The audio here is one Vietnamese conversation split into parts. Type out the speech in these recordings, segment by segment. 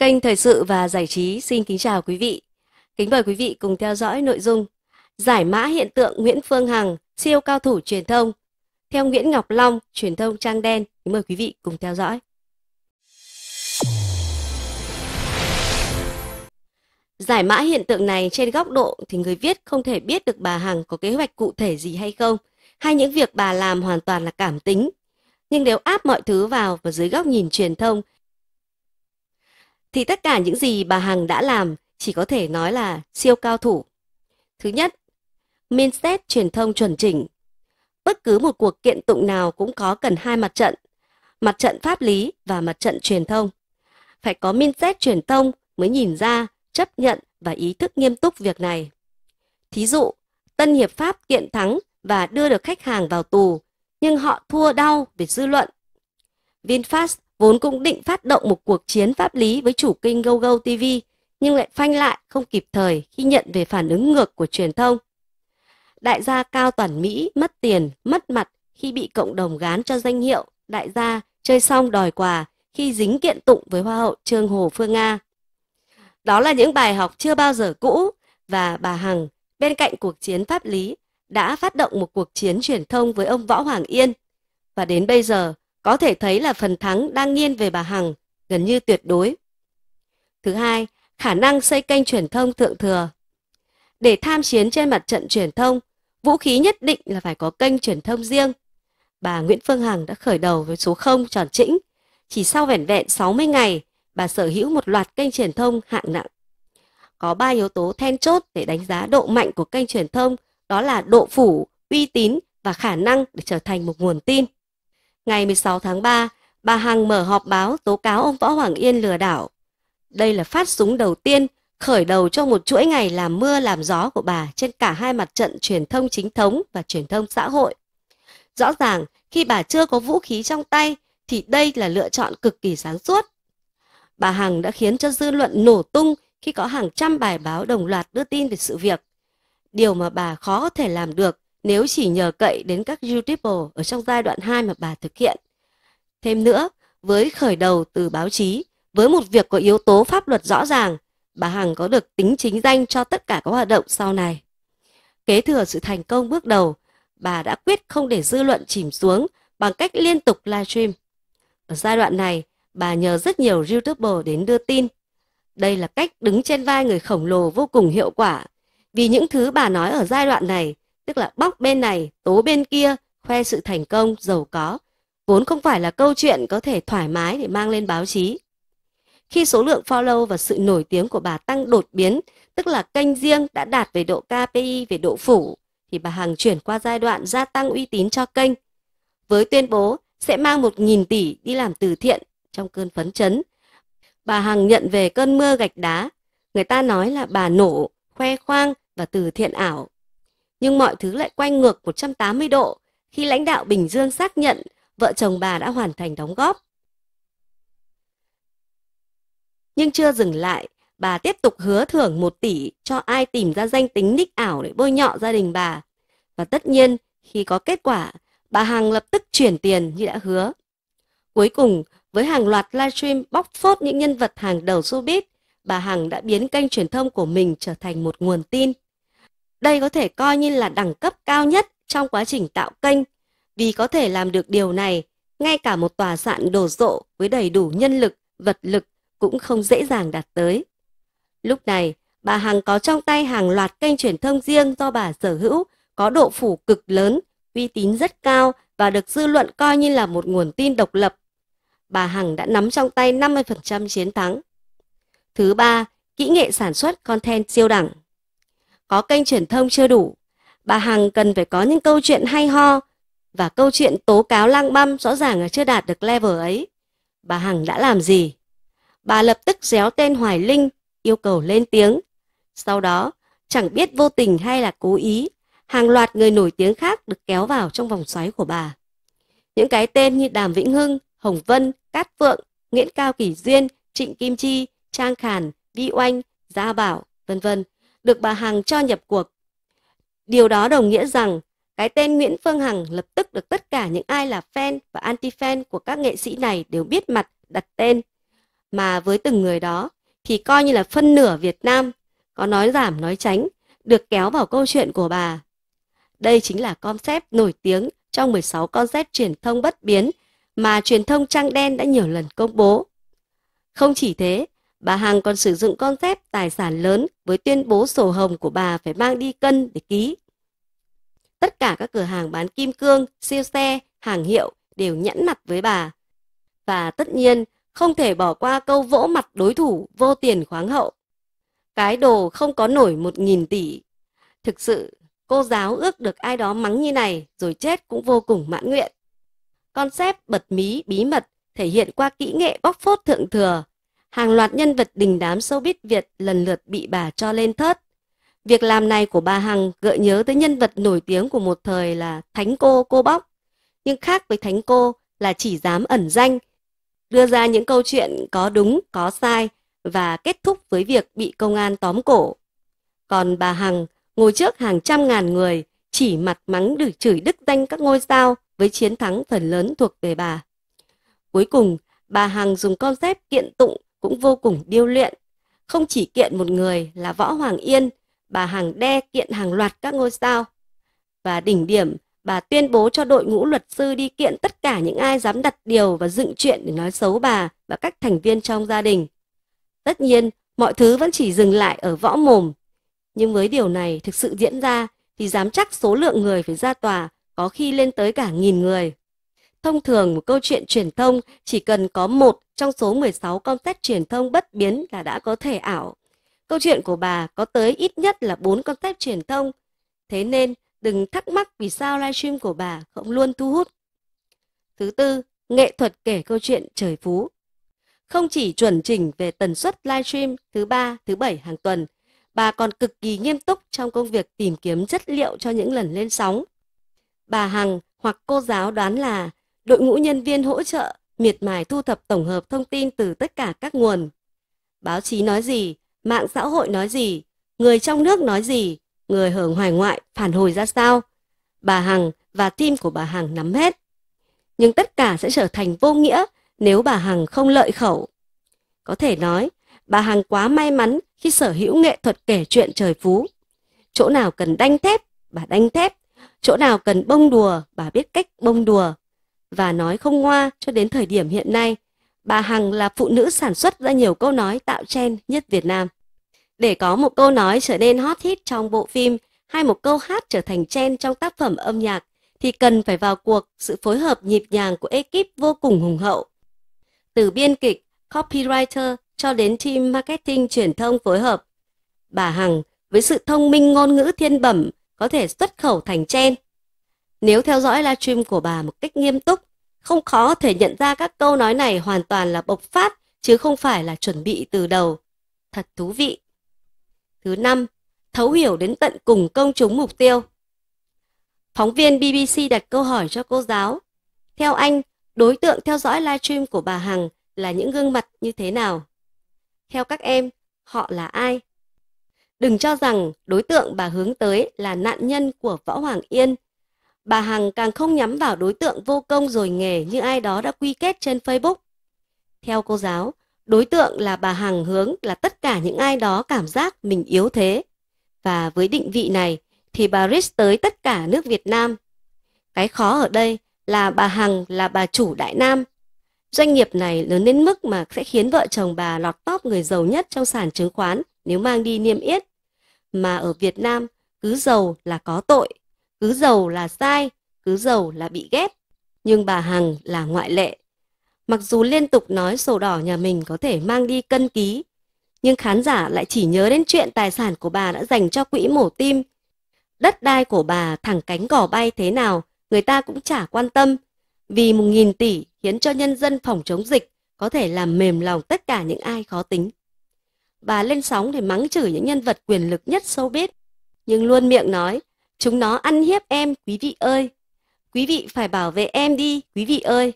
Kênh Thời sự và Giải trí xin kính chào quý vị. Kính mời quý vị cùng theo dõi nội dung Giải mã hiện tượng Nguyễn Phương Hằng, siêu cao thủ truyền thông. Theo Nguyễn Ngọc Long, truyền thông Trang Đen, kính mời quý vị cùng theo dõi. Giải mã hiện tượng này trên góc độ thì người viết không thể biết được bà Hằng có kế hoạch cụ thể gì hay không, hay những việc bà làm hoàn toàn là cảm tính. Nhưng nếu áp mọi thứ vào và dưới góc nhìn truyền thông thì tất cả những gì bà Hằng đã làm chỉ có thể nói là siêu cao thủ. Thứ nhất, mindset truyền thông chuẩn chỉnh. Bất cứ một cuộc kiện tụng nào cũng có cần hai mặt trận, mặt trận pháp lý và mặt trận truyền thông. Phải có mindset truyền thông mới nhìn ra, chấp nhận và ý thức nghiêm túc việc này. Thí dụ, Tân Hiệp Pháp kiện thắng và đưa được khách hàng vào tù, nhưng họ thua đau về dư luận. VinFast vốn cũng định phát động một cuộc chiến pháp lý với chủ kênh GoGo TV, nhưng lại phanh lại không kịp thời khi nhận về phản ứng ngược của truyền thông. Đại gia Cao Toàn Mỹ mất tiền, mất mặt khi bị cộng đồng gán cho danh hiệu đại gia chơi xong đòi quà khi dính kiện tụng với Hoa hậu Trương Hồ Phương Nga. Đó là những bài học chưa bao giờ cũ và bà Hằng bên cạnh cuộc chiến pháp lý đã phát động một cuộc chiến truyền thông với ông Võ Hoàng Yên. Và đến bây giờ, có thể thấy là phần thắng đang nghiêng về bà Hằng, gần như tuyệt đối. Thứ hai, khả năng xây kênh truyền thông thượng thừa. Để tham chiến trên mặt trận truyền thông, vũ khí nhất định là phải có kênh truyền thông riêng. Bà Nguyễn Phương Hằng đã khởi đầu với số 0 tròn trĩnh. Chỉ sau vẻn vẹn 60 ngày, bà sở hữu một loạt kênh truyền thông hạng nặng. Có 3 yếu tố then chốt để đánh giá độ mạnh của kênh truyền thông, đó là độ phủ, uy tín và khả năng để trở thành một nguồn tin ngày 16 tháng 3, bà Hằng mở họp báo tố cáo ông Võ Hoàng Yên lừa đảo. Đây là phát súng đầu tiên khởi đầu cho một chuỗi ngày làm mưa làm gió của bà trên cả hai mặt trận truyền thông chính thống và truyền thông xã hội. Rõ ràng, khi bà chưa có vũ khí trong tay thì đây là lựa chọn cực kỳ sáng suốt. Bà Hằng đã khiến cho dư luận nổ tung khi có hàng trăm bài báo đồng loạt đưa tin về sự việc. Điều mà bà khó có thể làm được nếu chỉ nhờ cậy đến các YouTube ở trong giai đoạn 2 mà bà thực hiện. Thêm nữa, với khởi đầu từ báo chí, với một việc có yếu tố pháp luật rõ ràng, bà Hằng có được tính chính danh cho tất cả các hoạt động sau này. Kế thừa sự thành công bước đầu, bà đã quyết không để dư luận chìm xuống bằng cách liên tục livestream. Ở giai đoạn này, bà nhờ rất nhiều YouTuber đến đưa tin. Đây là cách đứng trên vai người khổng lồ vô cùng hiệu quả, vì những thứ bà nói ở giai đoạn này tức là bóc bên này, tố bên kia, khoe sự thành công, giàu có, vốn không phải là câu chuyện có thể thoải mái để mang lên báo chí. Khi số lượng follow và sự nổi tiếng của bà tăng đột biến, tức là kênh riêng đã đạt về độ KPI, về độ phủ, thì bà Hằng chuyển qua giai đoạn gia tăng uy tín cho kênh. Với tuyên bố sẽ mang một nghìn tỷ đi làm từ thiện trong cơn phấn chấn, bà Hằng nhận về cơn mưa gạch đá. Người ta nói là bà nổ, khoe khoang và từ thiện ảo nhưng mọi thứ lại quay ngược 180 độ khi lãnh đạo Bình Dương xác nhận vợ chồng bà đã hoàn thành đóng góp. Nhưng chưa dừng lại, bà tiếp tục hứa thưởng 1 tỷ cho ai tìm ra danh tính nick ảo để bôi nhọ gia đình bà. Và tất nhiên, khi có kết quả, bà Hằng lập tức chuyển tiền như đã hứa. Cuối cùng, với hàng loạt livestream bóc phốt những nhân vật hàng đầu showbiz, bà Hằng đã biến kênh truyền thông của mình trở thành một nguồn tin đây có thể coi như là đẳng cấp cao nhất trong quá trình tạo kênh. Vì có thể làm được điều này, ngay cả một tòa sạn đồ sộ với đầy đủ nhân lực, vật lực cũng không dễ dàng đạt tới. Lúc này, bà Hằng có trong tay hàng loạt kênh truyền thông riêng do bà sở hữu, có độ phủ cực lớn, uy tín rất cao và được dư luận coi như là một nguồn tin độc lập. Bà Hằng đã nắm trong tay 50% chiến thắng. Thứ ba, kỹ nghệ sản xuất content siêu đẳng có kênh truyền thông chưa đủ. Bà Hằng cần phải có những câu chuyện hay ho và câu chuyện tố cáo lang băm rõ ràng là chưa đạt được level ấy. Bà Hằng đã làm gì? Bà lập tức réo tên Hoài Linh, yêu cầu lên tiếng. Sau đó, chẳng biết vô tình hay là cố ý, hàng loạt người nổi tiếng khác được kéo vào trong vòng xoáy của bà. Những cái tên như Đàm Vĩnh Hưng, Hồng Vân, Cát Phượng, Nguyễn Cao Kỳ Duyên, Trịnh Kim Chi, Trang Khàn, Vi Oanh, Gia Bảo, vân vân được bà Hằng cho nhập cuộc. Điều đó đồng nghĩa rằng cái tên Nguyễn Phương Hằng lập tức được tất cả những ai là fan và anti-fan của các nghệ sĩ này đều biết mặt, đặt tên. Mà với từng người đó thì coi như là phân nửa Việt Nam, có nói giảm nói tránh, được kéo vào câu chuyện của bà. Đây chính là concept nổi tiếng trong 16 concept truyền thông bất biến mà truyền thông trang đen đã nhiều lần công bố. Không chỉ thế, Bà Hằng còn sử dụng con dép tài sản lớn với tuyên bố sổ hồng của bà phải mang đi cân để ký. Tất cả các cửa hàng bán kim cương, siêu xe, hàng hiệu đều nhẫn mặt với bà. Và tất nhiên, không thể bỏ qua câu vỗ mặt đối thủ vô tiền khoáng hậu. Cái đồ không có nổi một nghìn tỷ. Thực sự, cô giáo ước được ai đó mắng như này rồi chết cũng vô cùng mãn nguyện. Concept bật mí bí mật thể hiện qua kỹ nghệ bóc phốt thượng thừa hàng loạt nhân vật đình đám showbiz Việt lần lượt bị bà cho lên thớt. Việc làm này của bà Hằng gợi nhớ tới nhân vật nổi tiếng của một thời là Thánh Cô Cô Bóc. Nhưng khác với Thánh Cô là chỉ dám ẩn danh, đưa ra những câu chuyện có đúng, có sai và kết thúc với việc bị công an tóm cổ. Còn bà Hằng ngồi trước hàng trăm ngàn người chỉ mặt mắng được chửi đức danh các ngôi sao với chiến thắng phần lớn thuộc về bà. Cuối cùng, bà Hằng dùng concept kiện tụng cũng vô cùng điêu luyện. Không chỉ kiện một người là Võ Hoàng Yên, bà Hàng Đe kiện hàng loạt các ngôi sao. Và đỉnh điểm, bà tuyên bố cho đội ngũ luật sư đi kiện tất cả những ai dám đặt điều và dựng chuyện để nói xấu bà và các thành viên trong gia đình. Tất nhiên, mọi thứ vẫn chỉ dừng lại ở võ mồm. Nhưng với điều này thực sự diễn ra thì dám chắc số lượng người phải ra tòa có khi lên tới cả nghìn người. Thông thường một câu chuyện truyền thông chỉ cần có một trong số 16 con test truyền thông bất biến là đã có thể ảo. Câu chuyện của bà có tới ít nhất là 4 con test truyền thông. Thế nên đừng thắc mắc vì sao livestream của bà không luôn thu hút. Thứ tư, nghệ thuật kể câu chuyện trời phú. Không chỉ chuẩn chỉnh về tần suất livestream thứ ba, thứ bảy hàng tuần, bà còn cực kỳ nghiêm túc trong công việc tìm kiếm chất liệu cho những lần lên sóng. Bà Hằng hoặc cô giáo đoán là đội ngũ nhân viên hỗ trợ miệt mài thu thập tổng hợp thông tin từ tất cả các nguồn. Báo chí nói gì, mạng xã hội nói gì, người trong nước nói gì, người hưởng hoài ngoại phản hồi ra sao. Bà Hằng và team của bà Hằng nắm hết. Nhưng tất cả sẽ trở thành vô nghĩa nếu bà Hằng không lợi khẩu. Có thể nói, bà Hằng quá may mắn khi sở hữu nghệ thuật kể chuyện trời phú. Chỗ nào cần đanh thép, bà đanh thép. Chỗ nào cần bông đùa, bà biết cách bông đùa và nói không ngoa cho đến thời điểm hiện nay. Bà Hằng là phụ nữ sản xuất ra nhiều câu nói tạo trend nhất Việt Nam. Để có một câu nói trở nên hot hit trong bộ phim hay một câu hát trở thành trend trong tác phẩm âm nhạc thì cần phải vào cuộc sự phối hợp nhịp nhàng của ekip vô cùng hùng hậu. Từ biên kịch, copywriter cho đến team marketing truyền thông phối hợp. Bà Hằng với sự thông minh ngôn ngữ thiên bẩm có thể xuất khẩu thành trend nếu theo dõi livestream của bà một cách nghiêm túc, không khó thể nhận ra các câu nói này hoàn toàn là bộc phát chứ không phải là chuẩn bị từ đầu. Thật thú vị. Thứ năm, thấu hiểu đến tận cùng công chúng mục tiêu. Phóng viên BBC đặt câu hỏi cho cô giáo. Theo anh, đối tượng theo dõi livestream của bà Hằng là những gương mặt như thế nào? Theo các em, họ là ai? Đừng cho rằng đối tượng bà hướng tới là nạn nhân của Võ Hoàng Yên bà Hằng càng không nhắm vào đối tượng vô công rồi nghề như ai đó đã quy kết trên Facebook. Theo cô giáo, đối tượng là bà Hằng hướng là tất cả những ai đó cảm giác mình yếu thế. Và với định vị này thì bà Rich tới tất cả nước Việt Nam. Cái khó ở đây là bà Hằng là bà chủ Đại Nam. Doanh nghiệp này lớn đến mức mà sẽ khiến vợ chồng bà lọt top người giàu nhất trong sàn chứng khoán nếu mang đi niêm yết. Mà ở Việt Nam, cứ giàu là có tội cứ giàu là sai, cứ giàu là bị ghét. Nhưng bà Hằng là ngoại lệ. Mặc dù liên tục nói sổ đỏ nhà mình có thể mang đi cân ký, nhưng khán giả lại chỉ nhớ đến chuyện tài sản của bà đã dành cho quỹ mổ tim. Đất đai của bà thẳng cánh gò bay thế nào, người ta cũng chả quan tâm. Vì một nghìn tỷ khiến cho nhân dân phòng chống dịch có thể làm mềm lòng tất cả những ai khó tính. Bà lên sóng để mắng chửi những nhân vật quyền lực nhất sâu showbiz, nhưng luôn miệng nói Chúng nó ăn hiếp em, quý vị ơi. Quý vị phải bảo vệ em đi, quý vị ơi.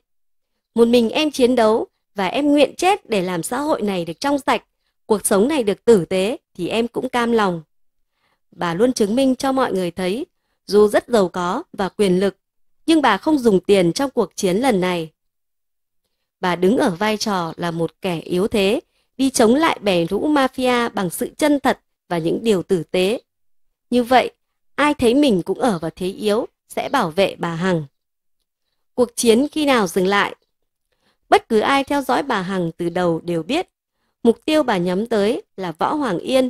Một mình em chiến đấu và em nguyện chết để làm xã hội này được trong sạch, cuộc sống này được tử tế thì em cũng cam lòng. Bà luôn chứng minh cho mọi người thấy, dù rất giàu có và quyền lực, nhưng bà không dùng tiền trong cuộc chiến lần này. Bà đứng ở vai trò là một kẻ yếu thế, đi chống lại bè lũ mafia bằng sự chân thật và những điều tử tế. Như vậy, ai thấy mình cũng ở vào thế yếu sẽ bảo vệ bà Hằng. Cuộc chiến khi nào dừng lại? Bất cứ ai theo dõi bà Hằng từ đầu đều biết, mục tiêu bà nhắm tới là Võ Hoàng Yên.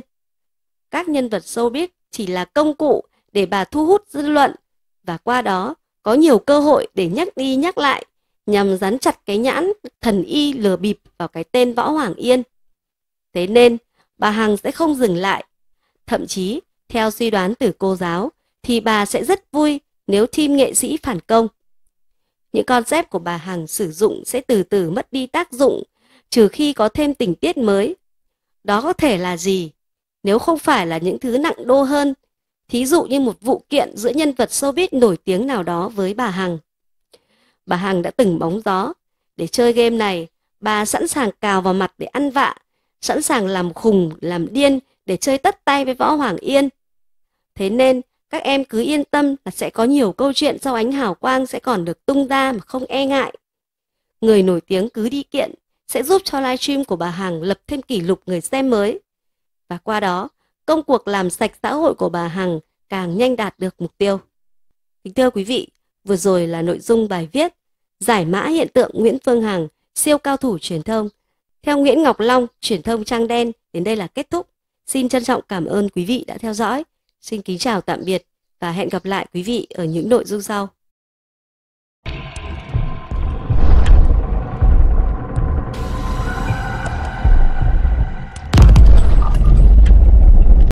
Các nhân vật showbiz chỉ là công cụ để bà thu hút dư luận và qua đó có nhiều cơ hội để nhắc đi nhắc lại nhằm dán chặt cái nhãn thần y lừa bịp vào cái tên Võ Hoàng Yên. Thế nên, bà Hằng sẽ không dừng lại. Thậm chí, theo suy đoán từ cô giáo, thì bà sẽ rất vui nếu team nghệ sĩ phản công. Những concept của bà Hằng sử dụng sẽ từ từ mất đi tác dụng, trừ khi có thêm tình tiết mới. Đó có thể là gì? Nếu không phải là những thứ nặng đô hơn, thí dụ như một vụ kiện giữa nhân vật showbiz nổi tiếng nào đó với bà Hằng. Bà Hằng đã từng bóng gió. Để chơi game này, bà sẵn sàng cào vào mặt để ăn vạ, sẵn sàng làm khùng, làm điên để chơi tất tay với Võ Hoàng Yên. Thế nên, các em cứ yên tâm là sẽ có nhiều câu chuyện sau ánh hào quang sẽ còn được tung ra mà không e ngại. Người nổi tiếng cứ đi kiện sẽ giúp cho livestream của bà Hằng lập thêm kỷ lục người xem mới. Và qua đó, công cuộc làm sạch xã hội của bà Hằng càng nhanh đạt được mục tiêu. Kính thưa quý vị, vừa rồi là nội dung bài viết Giải mã hiện tượng Nguyễn Phương Hằng, siêu cao thủ truyền thông. Theo Nguyễn Ngọc Long, truyền thông trang đen, đến đây là kết thúc. Xin trân trọng cảm ơn quý vị đã theo dõi. Xin kính chào tạm biệt và hẹn gặp lại quý vị ở những nội dung sau.